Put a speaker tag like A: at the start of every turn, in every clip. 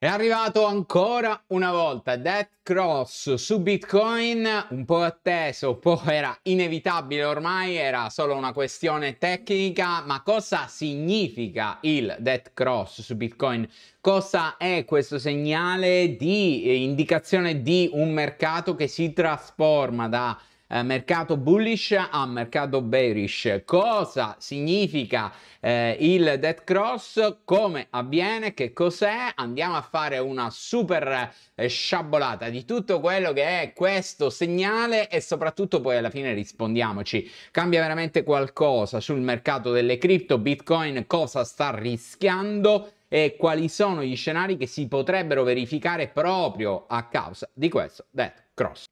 A: È arrivato ancora una volta Death Cross su Bitcoin, un po' atteso, un era inevitabile ormai, era solo una questione tecnica, ma cosa significa il Death Cross su Bitcoin? Cosa è questo segnale di indicazione di un mercato che si trasforma da eh, mercato bullish a mercato bearish. Cosa significa eh, il dead cross? Come avviene? Che cos'è? Andiamo a fare una super eh, sciabolata di tutto quello che è questo segnale e soprattutto poi alla fine rispondiamoci. Cambia veramente qualcosa sul mercato delle cripto? Bitcoin cosa sta rischiando? e quali sono gli scenari che si potrebbero verificare proprio a causa di questo dead cross.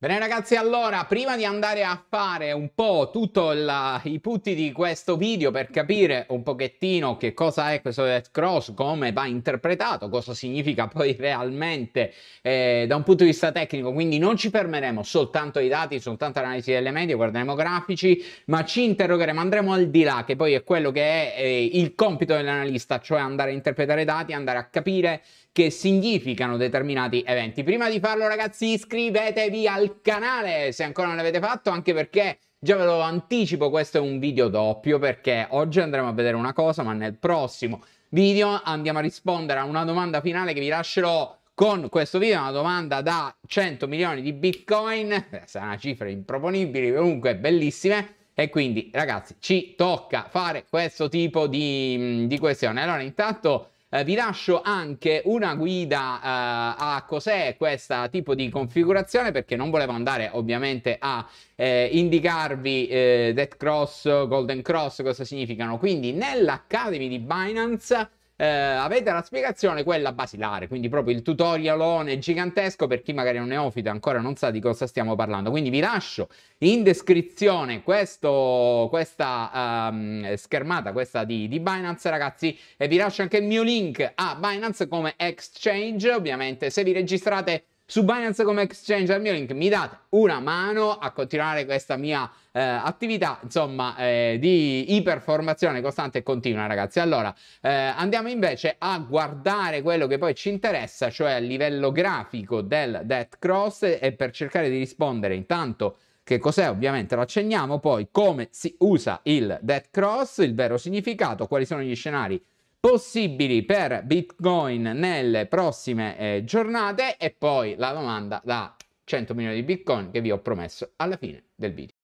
A: Bene ragazzi, allora, prima di andare a fare un po' tutto la, i punti di questo video per capire un pochettino che cosa è questo Death Cross, come va interpretato, cosa significa poi realmente eh, da un punto di vista tecnico, quindi non ci fermeremo soltanto ai dati, soltanto all'analisi delle medie, guarderemo grafici, ma ci interrogheremo, andremo al di là, che poi è quello che è eh, il compito dell'analista, cioè andare a interpretare dati, andare a capire che significano determinati eventi. Prima di farlo ragazzi iscrivetevi al canale se ancora non l'avete fatto anche perché Già ve lo anticipo, questo è un video doppio perché oggi andremo a vedere una cosa, ma nel prossimo video andiamo a rispondere a una domanda finale che vi lascerò con questo video, una domanda da 100 milioni di bitcoin, eh, saranno cifre improponibili, comunque bellissime. E quindi ragazzi ci tocca fare questo tipo di, di questione. Allora intanto eh, vi lascio anche una guida eh, a cos'è questo tipo di configurazione perché non volevo andare ovviamente a eh, indicarvi eh, Dead Cross, Golden Cross, cosa significano. Quindi nell'Academy di Binance eh, avete la spiegazione quella basilare, quindi proprio il tutorialone gigantesco per chi magari è un neofito e ancora non sa di cosa stiamo parlando. Quindi vi lascio in descrizione questo, questa um, schermata, questa di, di Binance ragazzi e vi lascio anche il mio link a Binance come exchange, ovviamente se vi registrate su Binance come exchange al mio link, mi date una mano a continuare questa mia eh, attività, insomma, eh, di iperformazione costante e continua, ragazzi. Allora, eh, andiamo invece a guardare quello che poi ci interessa, cioè a livello grafico del Death Cross e per cercare di rispondere intanto che cos'è ovviamente lo accenniamo, poi come si usa il Death Cross, il vero significato, quali sono gli scenari possibili per Bitcoin nelle prossime eh, giornate e poi la domanda da 100 milioni di Bitcoin che vi ho promesso alla fine del video.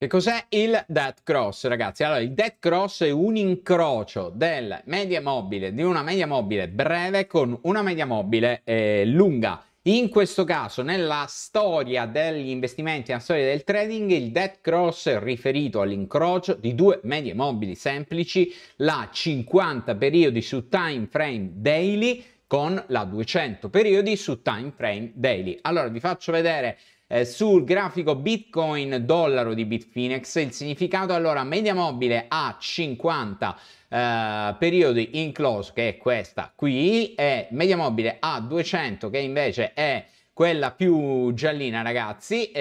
A: Che cos'è il dead cross, ragazzi? Allora, il dead cross è un incrocio del media mobile, di una media mobile breve con una media mobile eh, lunga. In questo caso, nella storia degli investimenti, nella storia del trading, il dead cross è riferito all'incrocio di due medie mobili semplici, la 50 periodi su time frame daily con la 200 periodi su time frame daily. Allora vi faccio vedere eh, sul grafico Bitcoin dollaro di Bitfinex il significato allora media mobile a 50 eh, periodi in close che è questa qui e media mobile a 200 che invece è quella più giallina ragazzi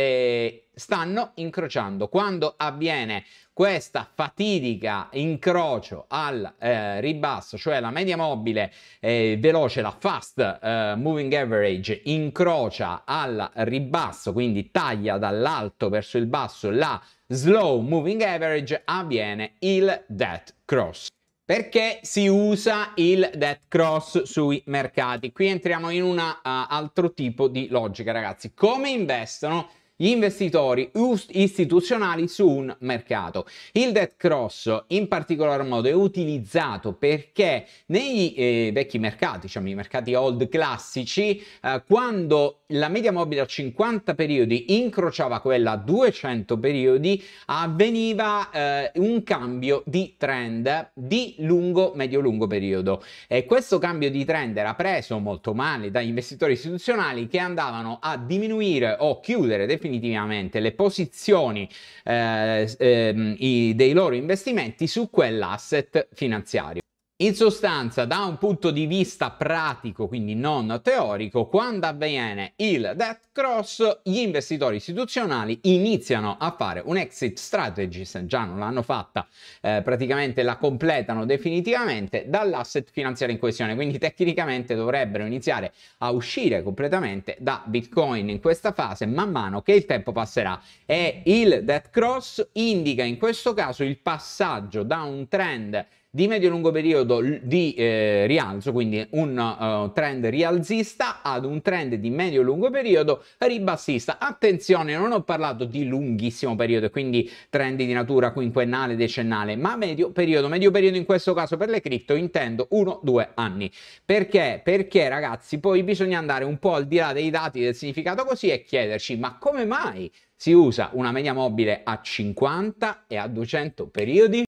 A: stanno incrociando quando avviene questa fatidica incrocio al eh, ribasso, cioè la media mobile eh, veloce, la fast eh, moving average incrocia al ribasso, quindi taglia dall'alto verso il basso la slow moving average, avviene il dead cross. Perché si usa il dead cross sui mercati? Qui entriamo in un uh, eh, altro tipo di logica, ragazzi. Come investono gli investitori istituzionali su un mercato. Il debt cross in particolar modo è utilizzato perché nei eh, vecchi mercati, diciamo i mercati old classici, eh, quando la media mobile a 50 periodi incrociava quella a 200 periodi, avveniva eh, un cambio di trend di lungo, medio-lungo periodo. E questo cambio di trend era preso molto male dagli investitori istituzionali che andavano a diminuire o chiudere definitivamente definitivamente le posizioni eh, eh, i, dei loro investimenti su quell'asset finanziario. In sostanza, da un punto di vista pratico, quindi non teorico, quando avviene il death cross, gli investitori istituzionali iniziano a fare un exit strategy, se già non l'hanno fatta, eh, praticamente la completano definitivamente dall'asset finanziario in questione, quindi tecnicamente dovrebbero iniziare a uscire completamente da Bitcoin in questa fase man mano che il tempo passerà e il death cross indica in questo caso il passaggio da un trend di medio-lungo periodo di eh, rialzo, quindi un uh, trend rialzista ad un trend di medio-lungo periodo ribassista. Attenzione, non ho parlato di lunghissimo periodo, quindi trend di natura quinquennale, decennale, ma medio periodo. Medio periodo in questo caso per le cripto intendo 1-2 anni. Perché? Perché ragazzi, poi bisogna andare un po' al di là dei dati del significato così e chiederci ma come mai si usa una media mobile a 50 e a 200 periodi?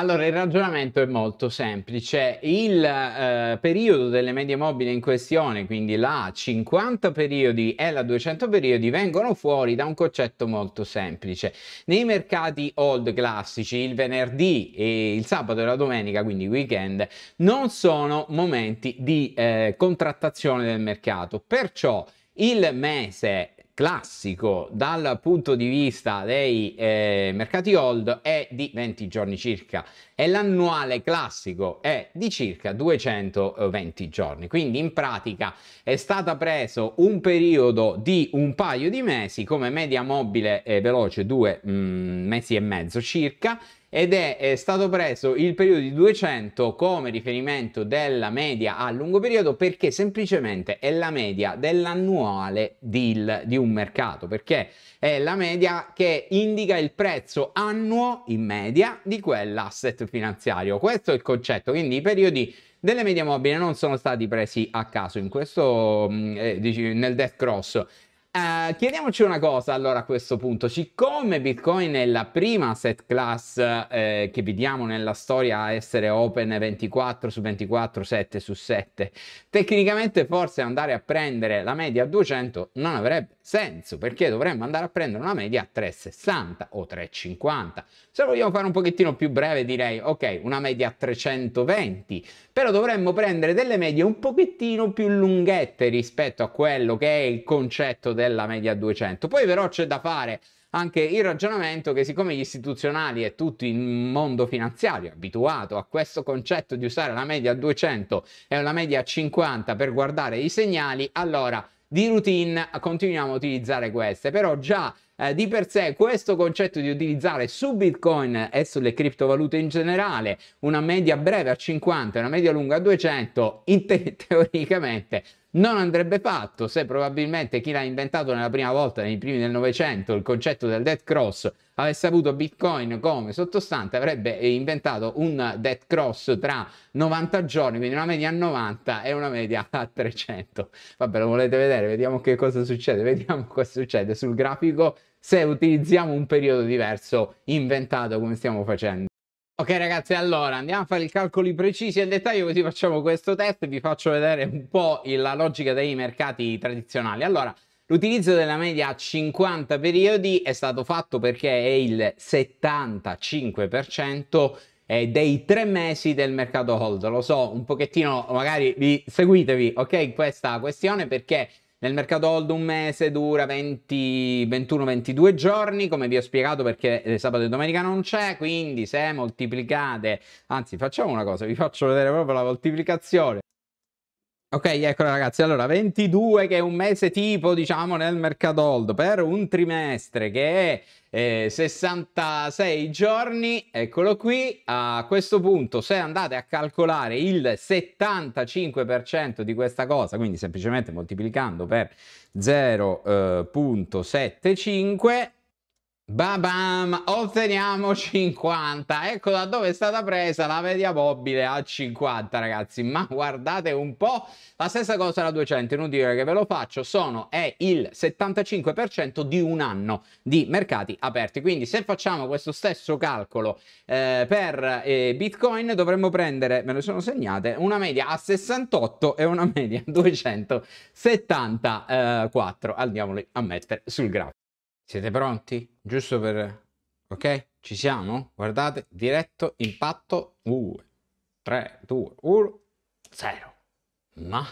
A: Allora, il ragionamento è molto semplice. Il eh, periodo delle medie mobili in questione, quindi la 50 periodi e la 200 periodi, vengono fuori da un concetto molto semplice. Nei mercati old classici, il venerdì, e il sabato e la domenica, quindi weekend, non sono momenti di eh, contrattazione del mercato. Perciò il mese classico dal punto di vista dei eh, mercati hold è di 20 giorni circa e l'annuale classico è di circa 220 giorni quindi in pratica è stato preso un periodo di un paio di mesi come media mobile eh, veloce due mh, mm, mesi e mezzo circa ed è, è, stato preso il periodo di 200 come riferimento della media a lungo periodo perché semplicemente è la media dell'annuale deal di un mercato, perché è la media che indica il prezzo annuo in media di quell'asset finanziario. Questo è il concetto, quindi i periodi delle medie mobili non sono stati presi a caso in questo, mm, eh, nel death cross eh, chiediamoci una cosa allora a questo punto, siccome Bitcoin è la prima set class eh, che vediamo nella storia a essere open 24 su 24, 7 su 7, tecnicamente forse andare a prendere la media a 200 non avrebbe senso perché dovremmo andare a prendere una media a 3,60 o 3,50. Se vogliamo fare un pochettino più breve direi ok una media a 320, però dovremmo prendere delle medie un pochettino più lunghette rispetto a quello che è il concetto della media a 200. Poi però c'è da fare anche il ragionamento che siccome gli istituzionali e tutto il mondo finanziario è abituato a questo concetto di usare la media a 200 e una media a 50 per guardare i segnali, allora di routine continuiamo a utilizzare queste, però già eh, di per sé questo concetto di utilizzare su Bitcoin e sulle criptovalute in generale una media breve a 50 e una media lunga a 200 te- teoricamente non andrebbe fatto se probabilmente chi l'ha inventato nella prima volta, nei primi del Novecento, il concetto del dead cross avesse avuto Bitcoin come sottostante, avrebbe inventato un dead cross tra 90 giorni, quindi una media a 90 e una media a 300. Vabbè, lo volete vedere? Vediamo che cosa succede, vediamo cosa succede sul grafico se utilizziamo un periodo diverso inventato come stiamo facendo. Ok ragazzi, allora andiamo a fare i calcoli precisi e in dettaglio così facciamo questo test e vi faccio vedere un po' la logica dei mercati tradizionali. Allora, l'utilizzo della media a 50 periodi è stato fatto perché è il 75% dei tre mesi del mercato hold. Lo so, un pochettino magari vi seguitevi, ok, in questa questione perché nel mercato hold un mese dura 21-22 giorni, come vi ho spiegato perché eh, sabato e domenica non c'è, quindi se moltiplicate, anzi facciamo una cosa, vi faccio vedere proprio la moltiplicazione Ok, eccolo ragazzi, allora 22 che è un mese tipo diciamo nel mercato old per un trimestre che è eh, 66 giorni, eccolo qui, a questo punto se andate a calcolare il 75% di questa cosa, quindi semplicemente moltiplicando per 0.75 Babam, otteniamo 50. Ecco da dove è stata presa la media mobile a 50, ragazzi. Ma guardate un po', la stessa cosa la 200, inutile che ve lo faccio, sono è il 75% di un anno di mercati aperti. Quindi se facciamo questo stesso calcolo eh, per eh, Bitcoin dovremmo prendere, me lo sono segnate, una media a 68 e una media a 274. Eh, Andiamoli a mettere sul grafico. Siete pronti? Giusto per... Ok? Ci siamo? Guardate, diretto, impatto, 2, 3, 2, 1, 0. Ma...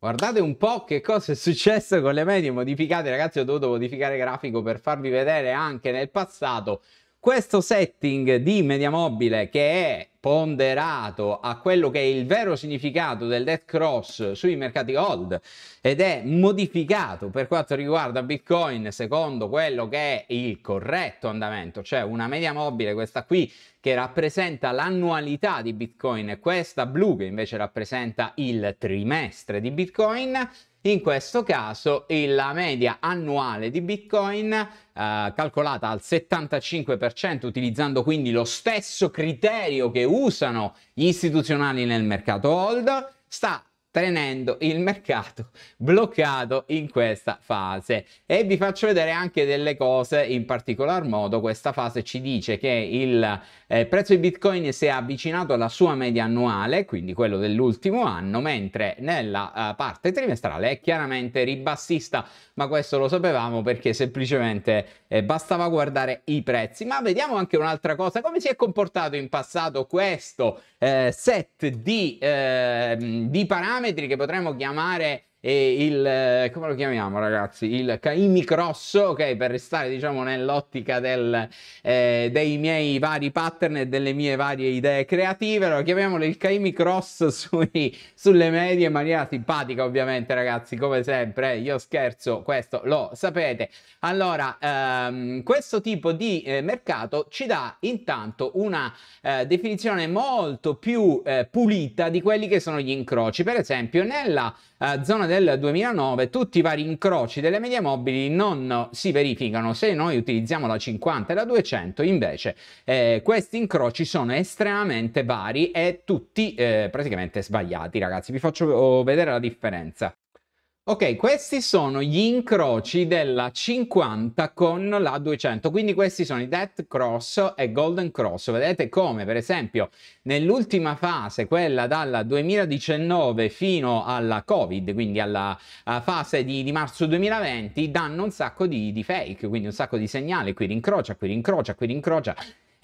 A: Guardate un po' che cosa è successo con le medie modificate, ragazzi, ho dovuto modificare il grafico per farvi vedere anche nel passato questo setting di media mobile che è ponderato a quello che è il vero significato del death cross sui mercati hold ed è modificato per quanto riguarda Bitcoin secondo quello che è il corretto andamento, cioè una media mobile, questa qui che rappresenta l'annualità di Bitcoin e questa blu che invece rappresenta il trimestre di Bitcoin in questo caso la media annuale di Bitcoin eh, calcolata al 75% utilizzando quindi lo stesso criterio che usano gli istituzionali nel mercato hold sta tenendo il mercato bloccato in questa fase e vi faccio vedere anche delle cose in particolar modo questa fase ci dice che il eh, prezzo di bitcoin si è avvicinato alla sua media annuale quindi quello dell'ultimo anno mentre nella uh, parte trimestrale è chiaramente ribassista ma questo lo sapevamo perché semplicemente eh, bastava guardare i prezzi ma vediamo anche un'altra cosa come si è comportato in passato questo eh, set di, ehm, di parametri parametri che potremmo chiamare e il, eh, come lo chiamiamo ragazzi, il Kaimi Cross, ok, per restare diciamo nell'ottica del, eh, dei miei vari pattern e delle mie varie idee creative, allora chiamiamolo il Kaimi Cross sui, sulle medie in maniera simpatica ovviamente ragazzi, come sempre, eh. io scherzo, questo lo sapete. Allora, ehm, questo tipo di eh, mercato ci dà intanto una eh, definizione molto più eh, pulita di quelli che sono gli incroci. Per esempio, nella eh, zona del 2009 tutti i vari incroci delle medie mobili non si verificano se noi utilizziamo la 50 e la 200 invece eh, questi incroci sono estremamente vari e tutti eh, praticamente sbagliati ragazzi vi faccio oh, vedere la differenza Ok, questi sono gli incroci della 50 con la 200, quindi questi sono i Death Cross e Golden Cross. Vedete come, per esempio, nell'ultima fase, quella dalla 2019 fino alla Covid, quindi alla fase di, di, marzo 2020, danno un sacco di, di fake, quindi un sacco di segnali, qui rincrocia, qui rincrocia, qui rincrocia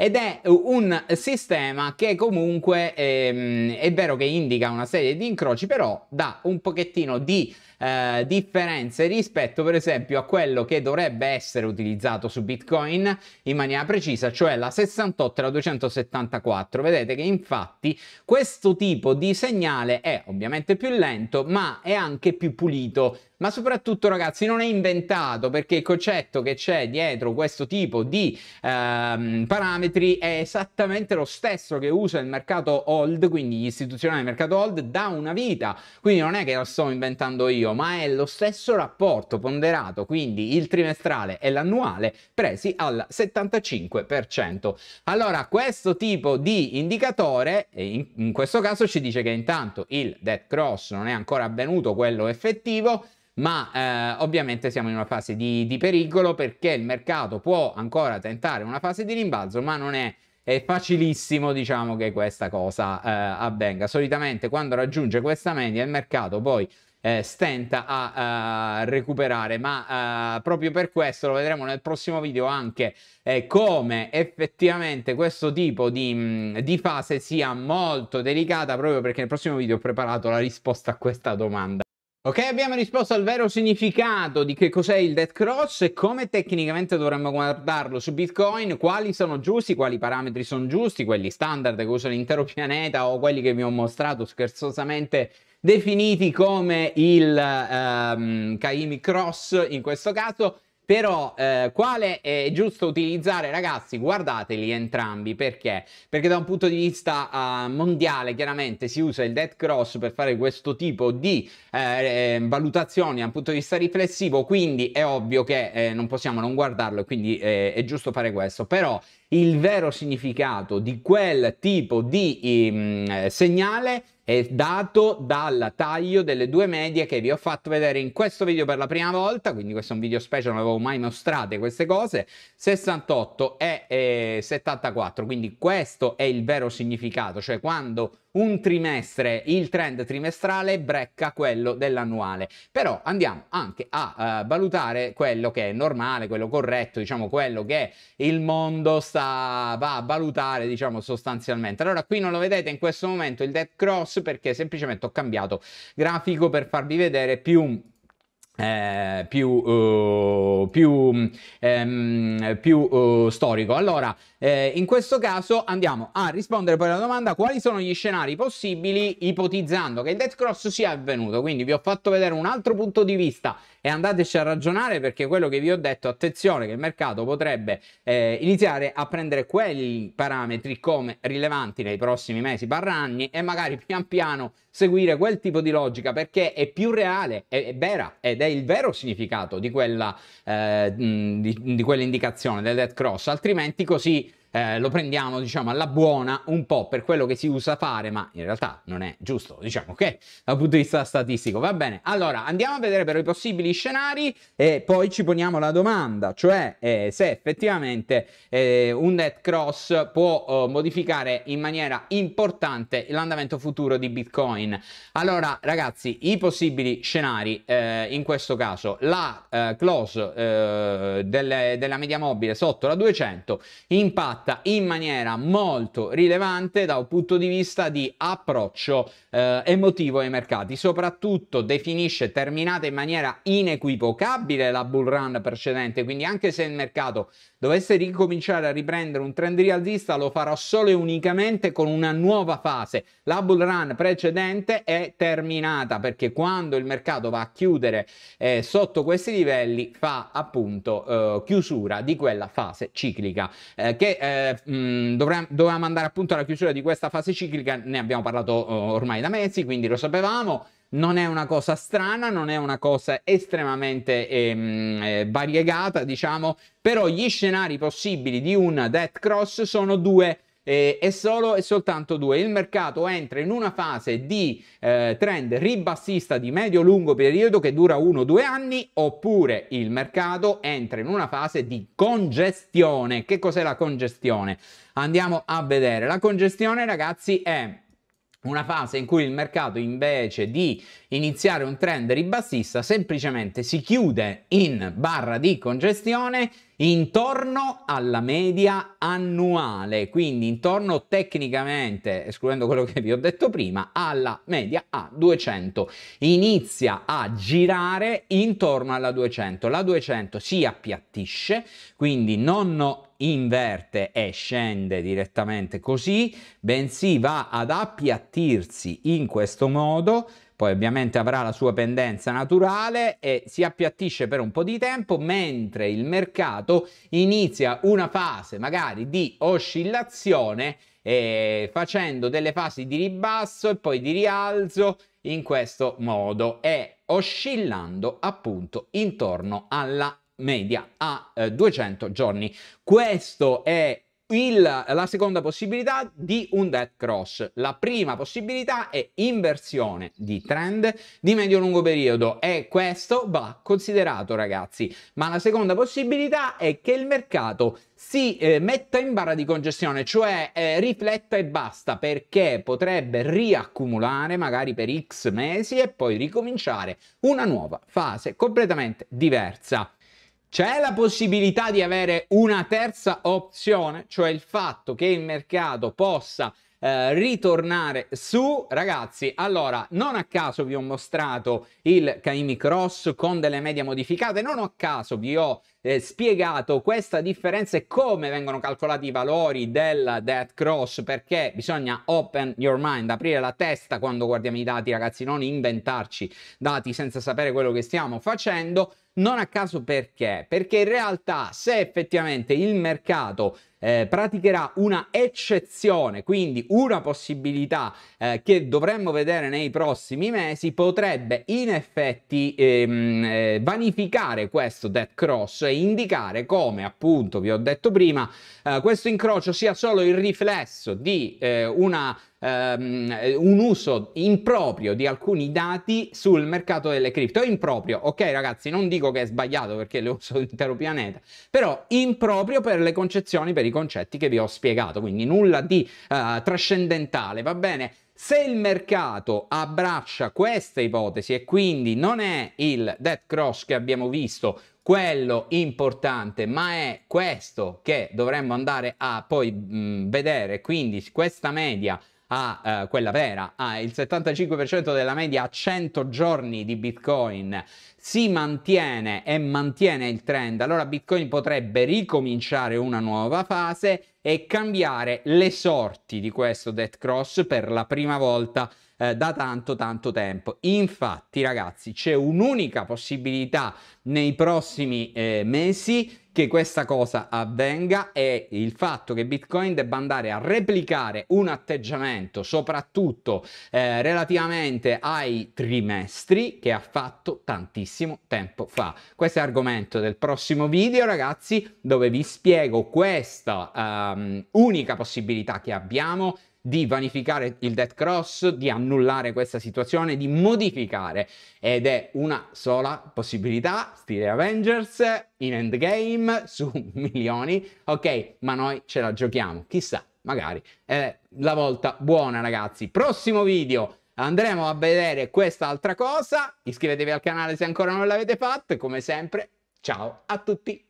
A: ed è un sistema che comunque ehm, è vero che indica una serie di incroci, però dà un pochettino di eh, differenze rispetto per esempio a quello che dovrebbe essere utilizzato su Bitcoin in maniera precisa, cioè la 68 e la 274. Vedete che infatti questo tipo di segnale è ovviamente più lento, ma è anche più pulito ma soprattutto ragazzi non è inventato perché il concetto che c'è dietro questo tipo di ehm, parametri è esattamente lo stesso che usa il mercato old, quindi gli istituzionali del mercato old, da una vita quindi non è che lo sto inventando io medio, ma è lo stesso rapporto ponderato, quindi il trimestrale e l'annuale, presi al 75%. Allora, questo tipo di indicatore, in, in questo caso ci dice che intanto il debt cross non è ancora avvenuto, quello effettivo, ma eh, ovviamente siamo in una fase di, di, pericolo perché il mercato può ancora tentare una fase di rimbalzo, ma non è, è facilissimo diciamo, che questa cosa eh, avvenga. Solitamente quando raggiunge questa media il mercato poi eh, stenta a uh, recuperare, ma uh, proprio per questo lo vedremo nel prossimo video anche eh, come effettivamente questo tipo di, mh, mm, di fase sia molto delicata, proprio perché nel prossimo video ho preparato la risposta a questa domanda. Ok, abbiamo risposto al vero significato di che cos'è il death cross e come tecnicamente dovremmo guardarlo su Bitcoin, quali sono giusti, quali parametri sono giusti, quelli standard che usa l'intero pianeta o quelli che vi ho mostrato scherzosamente definiti come il um, Kaimi Cross in questo caso però eh, quale è giusto utilizzare, ragazzi? Guardateli entrambi, perché? Perché da un punto di vista eh, mondiale, chiaramente, si usa il dead cross per fare questo tipo di eh, eh valutazioni da un punto di vista riflessivo, quindi è ovvio che eh, non possiamo non guardarlo, quindi eh, è giusto fare questo. Però il vero significato di quel tipo di mm, segnale è dato dal taglio delle due medie che vi ho fatto vedere in questo video per la prima volta, quindi questo è un video special, non avevo mai mostrato queste cose, 68 e eh, 74, quindi questo è il vero significato, cioè quando un trimestre, il trend trimestrale brecca quello dell'annuale. Però andiamo anche a uh, valutare quello che è normale, quello corretto, diciamo quello che il mondo sta, va a valutare, diciamo sostanzialmente. Allora qui non lo vedete in questo momento il dead cross perché semplicemente ho cambiato grafico per farvi vedere più eh, più, uh, più, um, più uh, storico. Allora, eh, in questo caso andiamo a rispondere poi alla domanda quali sono gli scenari possibili ipotizzando che il death cross sia avvenuto. Quindi vi ho fatto vedere un altro punto di vista e andateci a ragionare perché quello che vi ho detto, attenzione che il mercato potrebbe eh, iniziare a prendere quei parametri come rilevanti nei prossimi mesi, anni e magari pian piano seguire quel tipo di logica perché è più reale, è, è vera ed è il vero significato di, quella, eh, di, di quell'indicazione del death cross, altrimenti così eh, lo prendiamo diciamo alla buona un po' per quello che si usa fare, ma in realtà non è giusto, diciamo che dal punto di vista statistico, va bene. Allora, andiamo a vedere però i possibili scenari e poi ci poniamo la domanda, cioè eh, se effettivamente eh, un net cross può oh, modificare in maniera importante l'andamento futuro di Bitcoin. Allora, ragazzi, i possibili scenari eh, in questo caso, la eh, close eh, delle, della media mobile sotto la 200 impatta fatta in maniera molto rilevante da un punto di vista di approccio eh, emotivo ai mercati. Soprattutto definisce terminata in maniera inequivocabile la bull run precedente, quindi anche se il mercato dovesse ricominciare a riprendere un trend rialzista lo farò solo e unicamente con una nuova fase. La bull run precedente è terminata perché quando il mercato va a chiudere eh, sotto questi livelli fa appunto eh, chiusura di quella fase ciclica eh, che eh, eh, mm, dovevamo andare appunto alla chiusura di questa fase ciclica, ne abbiamo parlato oh, ormai da mesi, quindi lo sapevamo. Non è una cosa strana, non è una cosa estremamente ehm, eh, variegata, diciamo, però gli scenari possibili di un Death Cross sono due eh, è solo e soltanto due. Il mercato entra in una fase di eh, trend ribassista di medio-lungo periodo che dura uno o due anni, oppure il mercato entra in una fase di congestione. Che cos'è la congestione? Andiamo a vedere. La congestione, ragazzi, è una fase in cui il mercato invece di iniziare un trend ribassista semplicemente si chiude in barra di congestione intorno alla media annuale, quindi intorno tecnicamente, escludendo quello che vi ho detto prima, alla media a 200. Inizia a girare intorno alla 200, la 200 si appiattisce, quindi non inverte e scende direttamente così, bensì va ad appiattirsi in questo modo poi ovviamente avrà la sua pendenza naturale e si appiattisce per un po' di tempo mentre il mercato inizia una fase magari di oscillazione eh, facendo delle fasi di ribasso e poi di rialzo in questo modo e oscillando appunto intorno alla media a eh, 200 giorni. Questo è il, la seconda possibilità di un dead cross. La prima possibilità è inversione di trend di medio-lungo periodo e questo va considerato ragazzi. Ma la seconda possibilità è che il mercato si eh, metta in barra di congestione, cioè eh, rifletta e basta perché potrebbe riaccumulare magari per x mesi e poi ricominciare una nuova fase completamente diversa. C'è la possibilità di avere una terza opzione, cioè il fatto che il mercato possa eh, ritornare su ragazzi allora non a caso vi ho mostrato il Kaimi Cross con delle medie modificate non a caso vi ho eh, spiegato questa differenza e come vengono calcolati i valori del Death Cross perché bisogna open your mind aprire la testa quando guardiamo i dati ragazzi non inventarci dati senza sapere quello che stiamo facendo non a caso perché? Perché in realtà se effettivamente il mercato eh, praticherà una eccezione, quindi una possibilità eh, che dovremmo vedere nei prossimi mesi, potrebbe in effetti ehm, eh, vanificare questo dead cross e indicare come, appunto, vi ho detto prima, eh, questo incrocio sia solo il riflesso di eh, una ehm, un uso improprio di alcuni dati sul mercato delle cripto. Improprio, ok ragazzi, non dico che è sbagliato perché lo uso l'intero pianeta, però improprio per le concezioni, per i concetti che vi ho spiegato, quindi nulla di eh, trascendentale, va bene? Se il mercato abbraccia questa ipotesi e quindi non è il dead cross che abbiamo visto quello importante, ma è questo che dovremmo andare a poi mh, vedere, quindi questa media a eh, quella vera, ha il 75% della media a 100 giorni di Bitcoin, si mantiene e mantiene il trend, allora Bitcoin potrebbe ricominciare una nuova fase e cambiare le sorti di questo death cross per la prima volta eh, da tanto tanto tempo. Infatti ragazzi c'è un'unica possibilità nei prossimi eh, mesi che questa cosa avvenga è il fatto che Bitcoin debba andare a replicare un atteggiamento soprattutto eh, relativamente ai trimestri che ha fatto tantissimo tempo fa. Questo è argomento del prossimo video ragazzi dove vi spiego questa um, unica possibilità che abbiamo di vanificare il dead cross, di annullare questa situazione, di modificare. Ed è una sola possibilità, stile Avengers, in endgame, su milioni. Ok, ma noi ce la giochiamo, chissà, magari. È la volta buona ragazzi. Prossimo video! Andremo a vedere quest'altra cosa, iscrivetevi al canale se ancora non l'avete fatto e come sempre ciao a tutti!